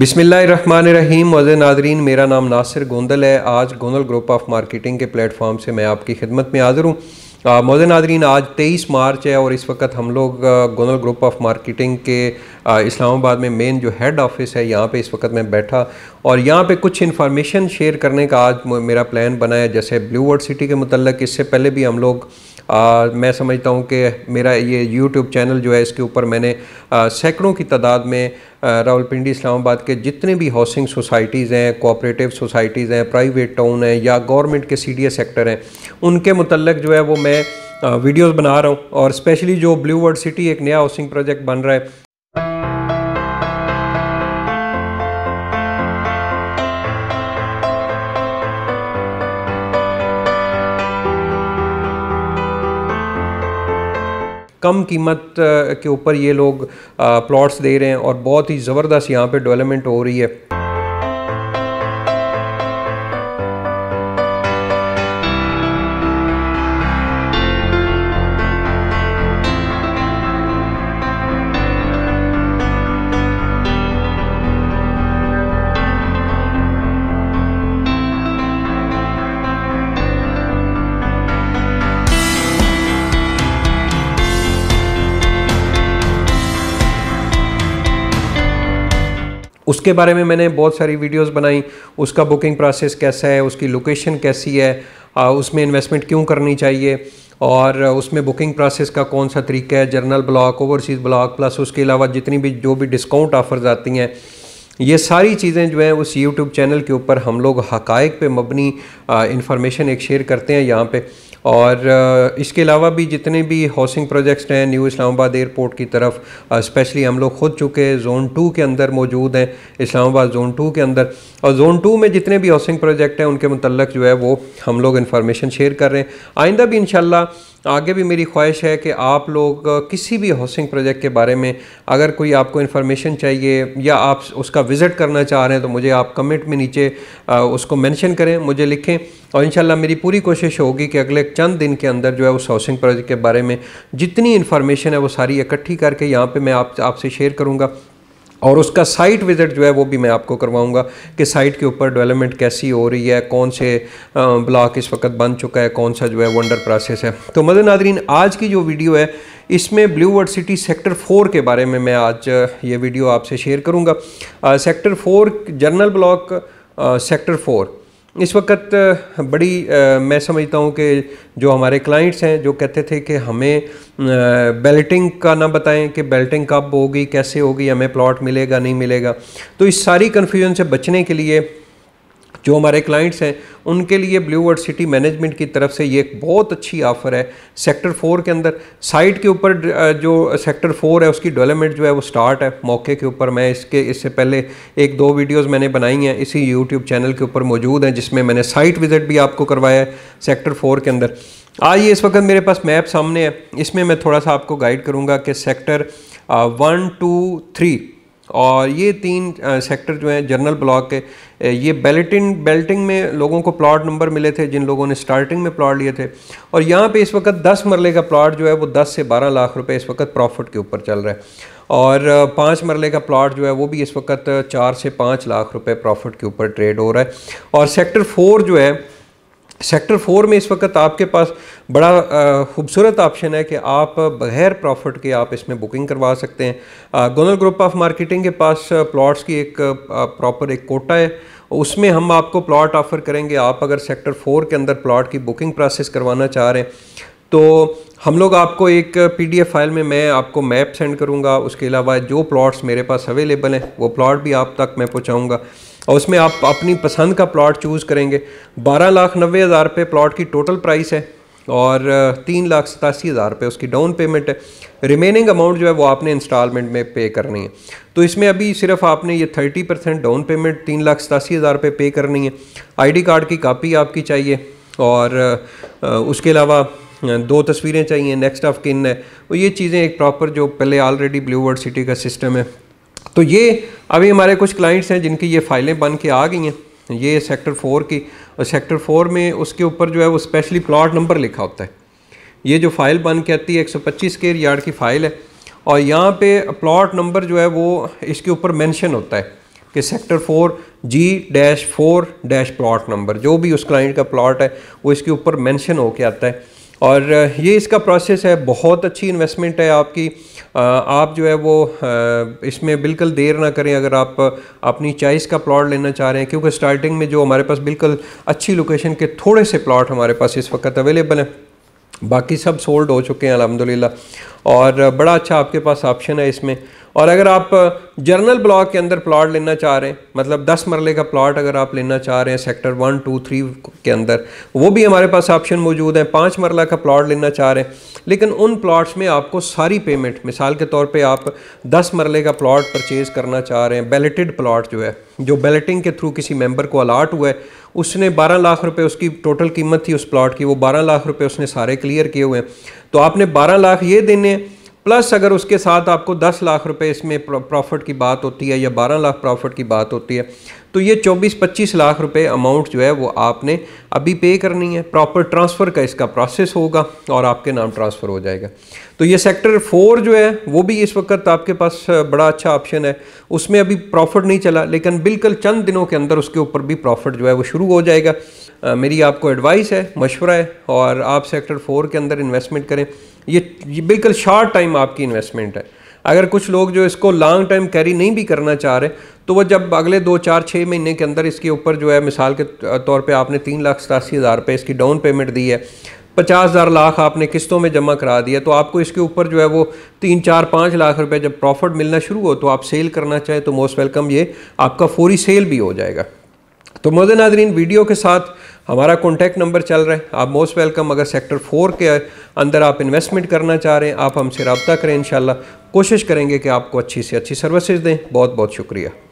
बिसमीम वज़ नाजरीन मेरा नाम नासिर गोंदल है आज गोंदल ग्रुप ऑफ मार्केटिंग के प्लेटफॉर्म से मैं आपकी खिदमत में हाज़िर हूँ मोजे नादरीन आज 23 मार्च है और इस वक्त हम लोग गोंदल ग्रुप ऑफ मार्केटिंग के इस्लामाबाद में मेन जो हेड ऑफिस है यहाँ पे इस वक्त मैं बैठा और यहाँ पे कुछ इन्फॉर्मेशन शेयर करने का आज मेरा प्लान बनाया जैसे ब्लू वर्ड सिटी के मतलब इससे पहले भी हम लोग आ, मैं समझता हूँ कि मेरा ये यूट्यूब चैनल जो है इसके ऊपर मैंने सैकड़ों की तादाद में रावलपिंडी इस्लामाबाद के जितने भी हाउसिंग सोसाइटीज़ हैं कोऑपरेटिव सोसाइटीज़ हैं प्राइवेट टाउन हैं या गवर्नमेंट के सी सेक्टर हैं उनके मतलब जो है वो मैं वीडियोस बना रहा हूँ और स्पेशली जो ब्लू वर्ड सिटी एक नया हाउसिंग प्रोजेक्ट बन रहा है कम कीमत के ऊपर ये लोग प्लॉट्स दे रहे हैं और बहुत ही ज़बरदस्त यहाँ पे डेवलपमेंट हो रही है उसके बारे में मैंने बहुत सारी वीडियोस बनाई उसका बुकिंग प्रोसेस कैसा है उसकी लोकेशन कैसी है उसमें इन्वेस्टमेंट क्यों करनी चाहिए और उसमें बुकिंग प्रोसेस का कौन सा तरीका है general block overseas block plus उसके अलावा जितनी भी जो भी डिस्काउंट ऑफर्स आती हैं ये सारी चीज़ें जो हैं उस यूट्यूब चैनल के ऊपर हम लोग हक़ पे मबनी इन्फॉर्मेशन एक शेयर करते हैं यहाँ पर और इसके अलावा भी जितने भी हाउसिंग प्रोजेक्ट्स हैं न्यू इस्लामाबाद एयरपोर्ट की तरफ स्पेशली हम लोग खुद चुके जोन टू के अंदर मौजूद हैं इस्लामाबाद जोन टू के अंदर और जोन टू में जितने भी हाउसिंग प्रोजेक्ट हैं उनके मतलब जो है वो हम लोग इन्फॉर्मेशन शेयर कर रहे हैं आइंदा भी इनशाला तो आगे भी मेरी ख्वाहिश है कि आप लोग किसी भी हाउसिंग प्रोजेक्ट के बारे में अगर कोई आपको इन्फॉर्मेशन चाहिए या आप उसका विज़िट करना चाह रहे हैं तो मुझे आप कमेंट में नीचे उसको मेंशन करें मुझे लिखें और इन मेरी पूरी कोशिश होगी कि अगले चंद दिन के अंदर जो है उस हाउसिंग प्रोजेक्ट के बारे में जितनी इन्फॉर्मेशन है वो सारी इकट्ठी करके यहाँ पर मैं आप आपसे शेयर करूँगा और उसका साइट विज़िट जो है वो भी मैं आपको करवाऊंगा कि साइट के ऊपर डेवलपमेंट कैसी हो रही है कौन से ब्लॉक इस वक्त बन चुका है कौन सा जो है वंडर प्रोसेस है तो मदन नादरीन आज की जो वीडियो है इसमें blue world city sector four के बारे में मैं आज ये वीडियो आपसे शेयर करूँगा sector four general block sector four इस वक्त बड़ी आ, मैं समझता हूँ कि जो हमारे क्लाइंट्स हैं जो कहते थे कि हमें बेल्टिंग का ना बताएं कि बेल्टिंग कब होगी कैसे होगी हमें प्लॉट मिलेगा नहीं मिलेगा तो इस सारी कन्फ्यूजन से बचने के लिए जो हमारे क्लाइंट्स हैं उनके लिए ब्लू वर्ड सिटी मैनेजमेंट की तरफ से ये एक बहुत अच्छी ऑफ़र है सेक्टर फोर के अंदर साइट के ऊपर जो सेक्टर फोर है उसकी डेवलपमेंट जो है वो स्टार्ट है मौके के ऊपर मैं इसके इससे पहले एक दो वीडियोस मैंने बनाई हैं इसी यूट्यूब चैनल के ऊपर मौजूद हैं जिसमें मैंने साइट विज़िट भी आपको करवाया है सेक्टर फोर के अंदर आइए इस वक्त मेरे पास मैप सामने है इसमें मैं थोड़ा सा आपको गाइड करूँगा कि सेक्टर वन टू थ्री और ये तीन सेक्टर जो हैं जनरल ब्लॉक के ये बेल्टिन बेल्टिंग में लोगों को प्लॉट नंबर मिले थे जिन लोगों ने स्टार्टिंग में प्लॉट लिए थे और यहाँ पे इस वक्त 10 मरले का प्लॉट जो है वो 10 से 12 लाख रुपए इस वक्त प्रॉफिट के ऊपर चल रहा है और पाँच मरले का प्लाट जो है वो भी इस वक्त चार से पाँच लाख रुपये प्रॉफिट के ऊपर ट्रेड हो रहा है और सेक्टर फोर जो है सेक्टर फोर में इस वक्त आपके पास बड़ा खूबसूरत ऑप्शन है कि आप बगैर प्रॉफिट के आप इसमें बुकिंग करवा सकते हैं गोनल ग्रुप ऑफ मार्केटिंग के पास प्लॉट्स की एक प्रॉपर एक कोटा है उसमें हम आपको प्लॉट ऑफ़र करेंगे आप अगर सेक्टर फोर के अंदर प्लॉट की बुकिंग प्रोसेस करवाना चाह रहे हैं तो हम लोग आपको एक पीडीएफ फाइल में मैं आपको मैप सेंड करूँगा उसके अलावा जो प्लॉट्स मेरे पास अवेलेबल हैं वो प्लॉट भी आप तक मैं पहुँचाऊँगा और उसमें आप अपनी पसंद का प्लॉट चूज़ करेंगे बारह लाख नब्बे हज़ार रुपये प्लॉट की टोटल प्राइस है और तीन लाख सतासी हज़ार रुपये उसकी डाउन पेमेंट है रिमेनिंग अमाउंट जो है वो आपने इंस्टॉलमेंट में पे करनी है तो इसमें अभी सिर्फ आपने ये थर्टी परसेंट डाउन पेमेंट तीन लाख सतासी हज़ार रुपये पे करनी है आईडी कार्ड की कापी आपकी चाहिए और उसके अलावा दो तस्वीरें चाहिए नेक्स्ट ऑफ किन है और ये चीज़ें एक प्रॉपर जो पहले ऑलरेडी ब्लू वर्ड सिटी का सिस्टम है तो ये अभी हमारे कुछ क्लाइंट्स हैं जिनकी ये फाइलें बन के आ गई हैं ये सेक्टर फोर की और सेक्टर फोर में उसके ऊपर जो है वो स्पेशली प्लॉट नंबर लिखा होता है ये जो फाइल बन के आती है एक पच्चीस स्केयर यार्ड की फ़ाइल है और यहाँ पे प्लॉट नंबर जो है वो इसके ऊपर मेंशन होता है कि sector four G dash four dash plot number जो भी उस क्लाइंट का प्लॉट है वो इसके ऊपर मेंशन होके आता है और ये इसका प्रोसेस है बहुत अच्छी इन्वेस्टमेंट है आपकी आप जो है वो इसमें बिल्कुल देर ना करें अगर आप अपनी चॉइस का प्लॉट लेना चाह रहे हैं क्योंकि स्टार्टिंग में जो हमारे पास बिल्कुल अच्छी लोकेशन के थोड़े से प्लॉट हमारे पास इस वक्त अवेलेबल हैं बाकी सब सोल्ड हो चुके हैं अलहमदिल्ला और बड़ा अच्छा आपके पास ऑप्शन है इसमें और अगर आप जर्नल ब्लॉक के अंदर प्लॉट लेना चाह रहे हैं मतलब दस मरले का प्लॉट अगर आप लेना चाह रहे हैं सेक्टर वन टू थ्री के अंदर वो भी हमारे पास ऑप्शन मौजूद है पाँच मरला का प्लॉट लेना चाह रहे हैं लेकिन उन प्लॉट्स में आपको सारी पेमेंट मिसाल के तौर पे आप दस मरले का प्लॉट परचेज़ करना चाह रहे हैं बैलेटेड प्लॉट जो है जो बैलेटिंग के थ्रू किसी मेम्बर को अलाट हुआ है उसने बारह लाख रुपये उसकी टोटल कीमत थी उस प्लाट की वो बारह लाख रुपये उसने सारे क्लियर किए हुए हैं तो आपने बारह लाख ये देने हैं प्लस अगर उसके साथ आपको 10 लाख रुपए इसमें प्रॉफिट की बात होती है या 12 लाख प्रॉफिट की बात होती है तो ये 24-25 लाख रुपए अमाउंट जो है वो आपने अभी पे करनी है प्रॉपर ट्रांसफ़र का इसका प्रोसेस होगा और आपके नाम ट्रांसफ़र हो जाएगा तो ये सेक्टर फोर जो है वो भी इस वक्त आपके पास बड़ा अच्छा ऑप्शन है उसमें अभी प्रॉफिट नहीं चला लेकिन बिल्कुल चंद दिनों के अंदर उसके ऊपर भी प्रॉफिट जो है वो शुरू हो जाएगा आ, मेरी आपको एडवाइस है मशवरा है और आप सेक्टर फोर के अंदर इन्वेस्टमेंट करें ये, ये बिल्कुल शॉर्ट टाइम आपकी इन्वेस्टमेंट है अगर कुछ लोग जो इसको लॉन्ग टर्म कैरी नहीं भी करना चाह रहे तो वह जब अगले दो चार छः महीने के अंदर इसके ऊपर जो है मिसाल के तौर पर आपने तीन लाख सतासी हज़ार रुपये इसकी डाउन पेमेंट दी है पचास हज़ार लाख आपने किस्तों में जमा करा दिया तो आपको इसके ऊपर जो है वो तीन चार पाँच लाख रुपए जब प्रॉफिट मिलना शुरू हो तो आप सेल करना चाहें तो मोस्ट वेलकम ये आपका फोरी सेल भी हो जाएगा तो मोदे नाजरीन वीडियो के साथ हमारा कॉन्टैक्ट नंबर चल रहा है आप मोस्ट वेलकम अगर सेक्टर फोर के अंदर आप इन्वेस्टमेंट करना चाह रहे हैं आप हमसे रबता करें इन कोशिश करेंगे कि आपको अच्छी से अच्छी सर्विसेज दें बहुत बहुत शुक्रिया